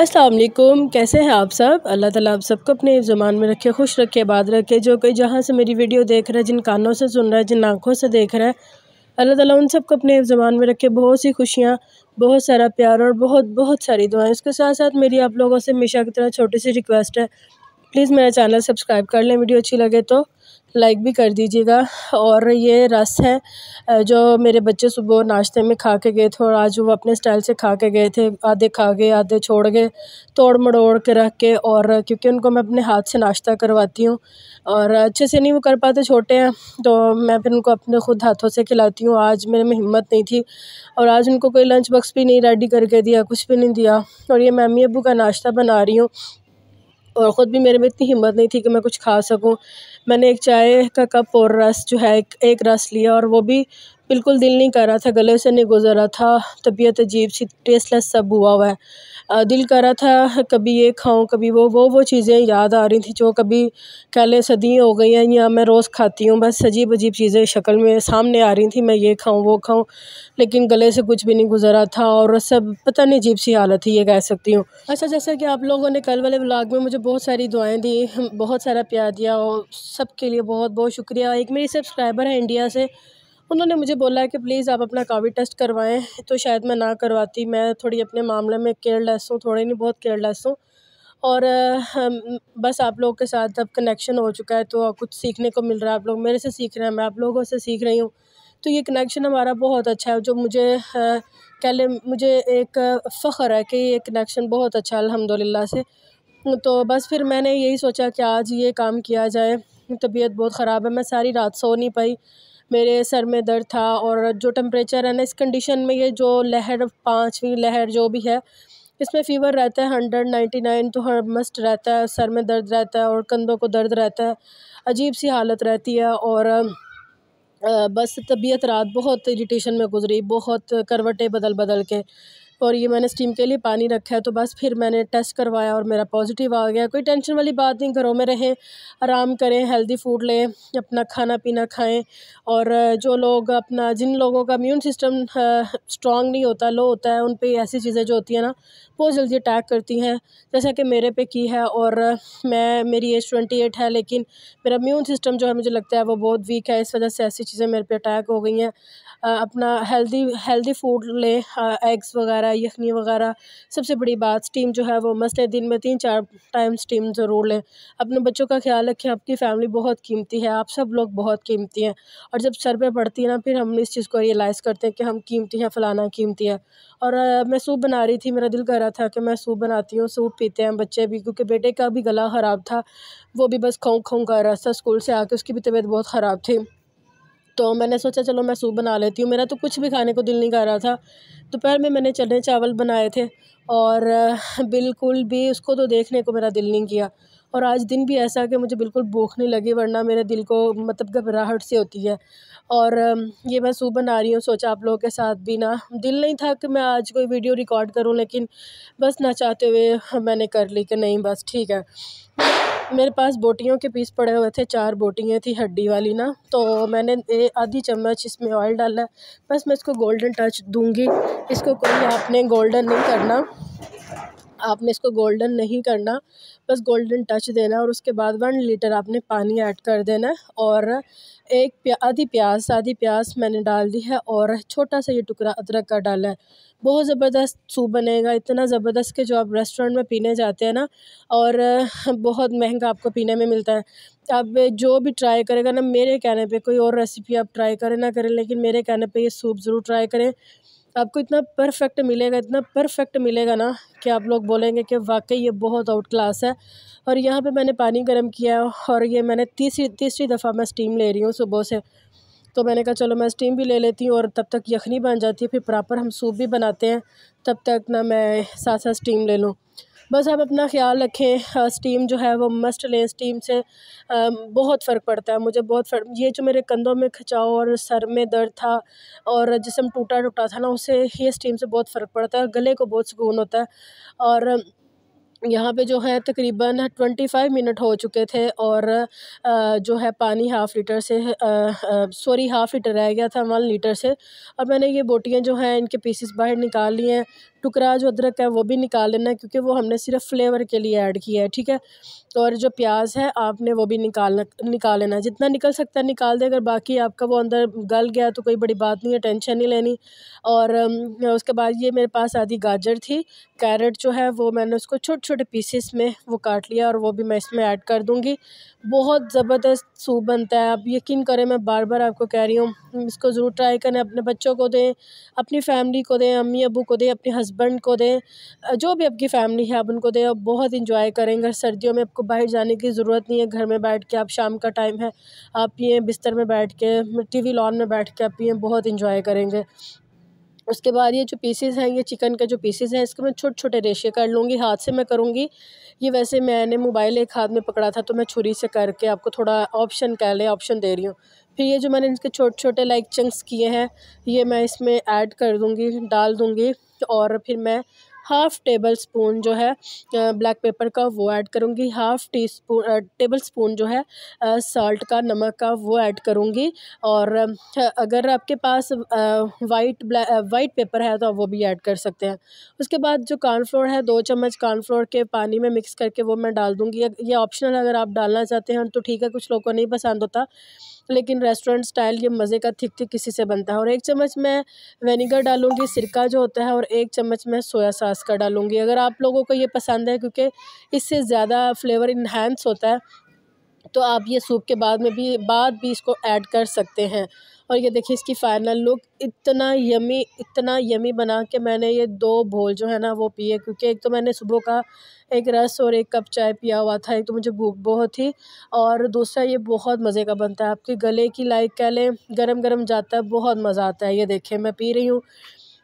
असलम कैसे हैं आप सब अल्लाह ताला आप सबको अपने ज़ुबान में रखे खुश रखे बाद रखे जो कोई जहाँ से मेरी वीडियो देख रहा है जिन कानों से सुन रहा है जिन आँखों से देख रहा है अल्लाह ताला उन सबको अपने ज़ुबान में रखे बहुत सी खुशियाँ बहुत सारा प्यार और बहुत बहुत सारी दुआएं इसके साथ साथ मेरी आप लोगों से हमेशा की तरह छोटी सी रिक्वेस्ट है प्लीज़ मेरा चैनल सब्सक्राइब कर लें वीडियो अच्छी लगे तो लाइक भी कर दीजिएगा और ये रस है जो मेरे बच्चे सुबह नाश्ते में खा के गए थे और आज वो अपने स्टाइल से खा के गए थे आधे खा गए आधे छोड़ गए तोड़ मड़ोड़ के रख के और क्योंकि उनको मैं अपने हाथ से नाश्ता करवाती हूँ और अच्छे से नहीं वो कर पाते छोटे हैं तो मैं फिर उनको अपने ख़ुद हाथों से खिलाती हूँ आज मेरे में हिम्मत नहीं थी और आज उनको कोई लंच बॉक्स भी नहीं रेडी करके दिया कुछ भी नहीं दिया और ये मैमी अबू का नाश्ता बना रही हूँ और ख़ुद भी मेरे में इतनी हिम्मत नहीं थी कि मैं कुछ खा सकूँ मैंने एक चाय का कप और रस जो है एक रस लिया और वो भी बिल्कुल दिल नहीं कर रहा था गले से नहीं गुज़र रहा था तबीयत अजीब सी टेस्टलेस सब हुआ हुआ है दिल कर रहा था कभी ये खाऊं कभी वो वो वो चीज़ें याद आ रही थी जो कभी पहले सदियाँ सदी हो गई हैं या मैं रोज़ खाती हूँ बस अजीब अजीब चीज़ें शक्ल में सामने आ रही थी मैं ये खाऊँ वो खाऊँ लेकिन गले से कुछ भी नहीं गुजरा था और सब पता नहीं अजीब सी हालत थी ये कह सकती हूँ अच्छा जैसा कि आप लोगों ने कल वाले ब्लाग में मुझे बहुत सारी दुआएँ दी बहुत सारा प्यार दिया और के लिए बहुत बहुत शुक्रिया एक मेरी सब्सक्राइबर है इंडिया से उन्होंने मुझे बोला कि प्लीज़ आप अपना कोविड टेस्ट करवाएं तो शायद मैं ना करवाती मैं थोड़ी अपने मामले में केयरलेस हूँ थोड़ी नहीं बहुत केयरलेस हूँ और बस आप लोगों के साथ अब कनेक्शन हो चुका है तो कुछ सीखने को मिल रहा है आप लोग मेरे से सीख रहे हैं मैं आप लोगों से सीख रही हूँ तो ये कनेक्शन हमारा बहुत अच्छा है जो मुझे कह लें मुझे एक फ़ख्र है कि ये कनेक्शन बहुत अच्छा है अलहमदिल्ला से तो बस फिर मैंने यही सोचा कि आज ये काम किया जाए तबीयत बहुत ख़राब है मैं सारी रात सो नहीं पाई मेरे सर में दर्द था और जो टेम्परेचर है ना इस कंडीशन में ये जो लहर पाँचवीं लहर जो भी है इसमें फ़ीवर रहता है हंड्रेड नाइन्टी नाइन तो हर मस्ट रहता है सर में दर्द रहता है और कंधों को दर्द रहता है अजीब सी हालत रहती है और बस तबीयत रात बहुत इरीटेशन में गुजरी बहुत करवटें बदल बदल के और ये मैंने स्टीम के लिए पानी रखा है तो बस फिर मैंने टेस्ट करवाया और मेरा पॉजिटिव आ गया कोई टेंशन वाली बात नहीं घरों में रहें आराम करें हेल्दी फूड लें अपना खाना पीना खाएं और जो लोग अपना जिन लोगों का इम्यून सिस्टम स्ट्रॉन्ग नहीं होता लो होता है उन पर ऐसी चीज़ें जो होती हैं ना बहुत जल्दी अटैक करती हैं जैसा कि मेरे पे की है और मैं मेरी एज ट्वेंटी एट है लेकिन मेरा इम्यून सिस्टम जो है मुझे लगता है वो बहुत वीक है इस वजह से ऐसी चीज़ें मेरे पे अटैक हो गई हैं अपना हेल्दी हेल्दी फूड लें एग्स वगैरह वगैरह यखनी वगैरह सबसे बड़ी बात स्टीम जो है वो मस्त है दिन में तीन चार टाइम स्टीम ज़रूर लें अपने बच्चों का ख्याल रखें आपकी फ़ैमिली बहुत कीमती है आप सब लोग बहुत कीमती हैं और जब सर पर पड़ती है ना फिर हम इस चीज़ को रियलाइज़ करते हैं कि हम कीमती हैं फ़लाना कीमती है और मैं सूप बना रही थी मेरा दिल कर रहा था कि मैं सूप बनाती हूँ सूप पीते हैं बच्चे भी क्योंकि बेटे का भी गला ख़राब था वो भी बस खों खों कर रहा था स्कूल से आके उसकी भी तबीयत बहुत ख़राब थी तो मैंने सोचा चलो मैं सूप बना लेती हूँ मेरा तो कुछ भी खाने को दिल नहीं कर रहा था दोपहर में मैंने चने चावल बनाए थे और बिल्कुल भी उसको तो देखने को मेरा दिल नहीं किया और आज दिन भी ऐसा कि मुझे बिल्कुल भूख नहीं लगी वरना मेरे दिल को मतलब घबराहट से होती है और ये मैं सूप बना रही हूँ सोचा आप लोगों के साथ भी ना दिल नहीं था कि मैं आज कोई वीडियो रिकॉर्ड करूँ लेकिन बस ना चाहते हुए मैंने कर ली कि नहीं बस ठीक है मेरे पास बोटियों के पीस पड़े हुए थे चार बोटियाँ थी हड्डी वाली ना तो मैंने आधी चम्मच इसमें ऑयल डाला बस मैं इसको गोल्डन टच दूँगी इसको कोई आपने गोल्डन नहीं करना आपने इसको गोल्डन नहीं करना बस गोल्डन टच देना और उसके बाद वन लीटर आपने पानी ऐड कर देना और एक प्या, आधी प्याज आधी प्याज मैंने डाल दी है और छोटा सा ये टुकड़ा अदरक का डाला है बहुत ज़बरदस्त सूप बनेगा इतना ज़बरदस्त कि जो आप रेस्टोरेंट में पीने जाते हैं ना और बहुत महंगा आपको पीने में मिलता है आप जो भी ट्राई करेगा ना मेरे कहने पे कोई और रेसिपी आप ट्राई करें ना करें लेकिन मेरे कहने पे ये सूप ज़रूर ट्राई करें आपको इतना परफेक्ट मिलेगा इतना परफेक्ट मिलेगा ना कि आप लोग बोलेंगे कि वाकई ये बहुत आउट क्लास है और यहाँ पे मैंने पानी गर्म किया है और ये मैंने तीसरी तीसरी दफ़ा मैं स्टीम ले रही हूँ सुबह से तो मैंने कहा चलो मैं स्टीम भी ले लेती हूँ और तब तक यखनी बन जाती है फिर प्रॉपर हम सूप भी बनाते हैं तब तक ना मैं साथ साथ स्टीम ले लूँ बस आप अपना ख्याल रखें स्टीम हाँ, जो है वो मस्ट लें स्टीम से बहुत फ़र्क पड़ता है मुझे बहुत फर्क ये जो मेरे कंधों में खिंचाव और सर में दर्द था और जिसम टूटा टूटा था ना उससे ये स्टीम से बहुत फ़र्क पड़ता है गले को बहुत सुकून होता है और यहाँ पे जो है तकरीबन ट्वेंटी फाइव मिनट हो चुके थे और जो है पानी हाफ़ लीटर से सॉरी हाफ़ लीटर रह गया था वन लीटर से और मैंने ये बोटियाँ जो हैं इनके पीसेस बाहर निकाल लिए हैं टुकड़ा जो अदरक है वो भी निकाल लेना है क्योंकि वो हमने सिर्फ फ्लेवर के लिए ऐड किया है ठीक है और जो प्याज है आपने वो भी निकालना निकाल लेना है जितना निकल सकता है निकाल दें अगर बाकी आपका वो अंदर गल गया तो कोई बड़ी बात नहीं है टेंशन नहीं लेनी और उसके बाद ये मेरे पास आधी गाजर थी कैरेट जो है वो मैंने उसको छोटे छोटे पीसेस में वो काट लिया और वो भी मैं इसमें ऐड कर दूँगी बहुत ज़बरदस्त सूप बनता है आप यकीन करें मैं बार बार आपको कह रही हूँ इसको ज़रूर ट्राई करें अपने बच्चों को दें अपनी फैमिली को दें अम्मी अबू को दें अपने हस्बैंड हस्बैंड को दें जो भी आपकी फ़ैमिली है आप उनको दें आप बहुत इंजॉय करेंगे सर्दियों में आपको बाहर जाने की ज़रूरत नहीं है घर में बैठ के आप शाम का टाइम है आप पिए बिस्तर में बैठ के टी वी लॉन में बैठ के आप पिए बहुत इंजॉय करेंगे उसके बाद ये जो पीसीज़ हैं ये चिकन के जो पीसेज़ हैं इसके मैं छोटे छोटे रेशे कर लूँगी हाथ से मैं करूँगी ये वैसे मैंने मोबाइल एक हाथ में पकड़ा था तो मैं छुरी से करके आपको थोड़ा ऑप्शन कह लें ऑप्शन दे रही हूँ फिर ये जो मैंने इनके छोटे छोटे लाइक चंक्स किए हैं ये मैं इसमें ऐड कर दूँगी डाल दूँगी और फिर मैं हाफ़ टेबल स्पून जो है ब्लैक पेपर का वो ऐड करूँगी half teaspoon tablespoon जो है साल्ट का नमक का वो ऐड करूँगी और अगर आपके पास वाइट वाइट पेपर है तो आप वो भी ऐड कर सकते हैं उसके बाद जो कॉर्नफ्लोर है दो चम्मच कॉर्नफ्लोर के पानी में मिक्स करके वो मैं डाल दूँगी ये ऑप्शनल अगर आप डालना चाहते हैं तो ठीक है कुछ लोग को नहीं पसंद होता लेकिन रेस्टोरेंट स्टाइल ये मज़े का थिक थिक किसी से बनता है और एक चम्मच मैं वेनेगर डालूँगी सिरका जो होता है और एक चम्मच मैं सोया सास का डालूँगी अगर आप लोगों को ये पसंद है क्योंकि इससे ज़्यादा फ्लेवर इन्हेंस होता है तो आप ये सूप के बाद में भी बाद भी इसको ऐड कर सकते हैं और ये देखिए इसकी फ़ाइनल लुक इतना यमी इतना यमी बना के मैंने ये दो भोल जो है ना वो पिए क्योंकि एक तो मैंने सुबह का एक रस और एक कप चाय पिया हुआ था एक तो मुझे भूख बहुत थी और दूसरा ये बहुत मज़े का बनता है आपके गले की लाइक कह लें गर्म गर्म जाता है बहुत मज़ा आता है ये देखें मैं पी रही हूँ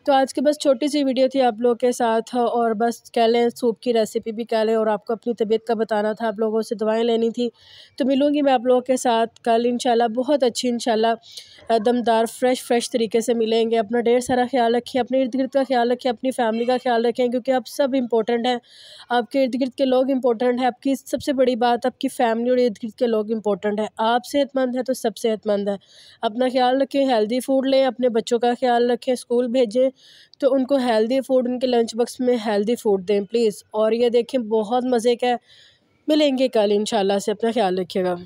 तो आज की बस छोटी सी वीडियो थी आप लोगों के साथ और बस कह लें सूप की रेसिपी भी कह लें और आपको अपनी तबीयत का बताना था आप लोगों से दवाएं लेनी थी तो मिलूँगी मैं आप लोगों के साथ कल इंशाल्लाह बहुत अच्छी इंशाल्लाह दमदार फ्रेश फ्रेश तरीके से मिलेंगे अपना ढेर सारा ख्याल रखिए अपने इर्द गिर्द का ख्याल रखिए अपनी फैमिली का ख्याल रखें क्योंकि आप सब इंपॉर्टेंट हैं आपके इर्द गिर्द के लोग इंपॉर्टेंट हैं आपकी सबसे बड़ी बात आपकी फैमिली और इर्द गिर्द के लोग इंपॉर्टेंट हैं आप सेहतमंद हैं तो सब सेहतमंद है अपना ख्याल रखें हेल्दी फूड लें अपने बच्चों का ख्याल रखें स्कूल भेजें तो उनको हेल्दी फूड उनके लंच बॉक्स में हेल्दी फूड दें प्लीज़ और ये देखें बहुत मज़े का मिलेंगे कल इंशाल्लाह से अपना ख्याल रखिएगा